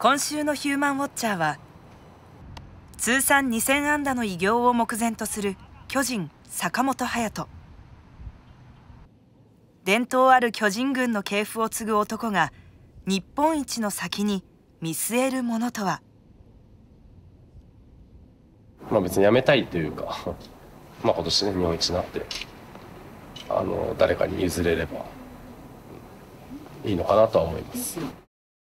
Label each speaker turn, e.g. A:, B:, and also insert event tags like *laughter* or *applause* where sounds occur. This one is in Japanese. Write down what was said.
A: 今週のヒューマンウォッチャーは通算2000安打の偉業を目前とする巨人坂本勇人伝統ある巨人軍の系譜を継ぐ男が日本一の先に見据えるものとは
B: まあ別に辞めたいというか *laughs* まあ今年ね日本一になってあの誰かに譲れればいいのかなとは思います。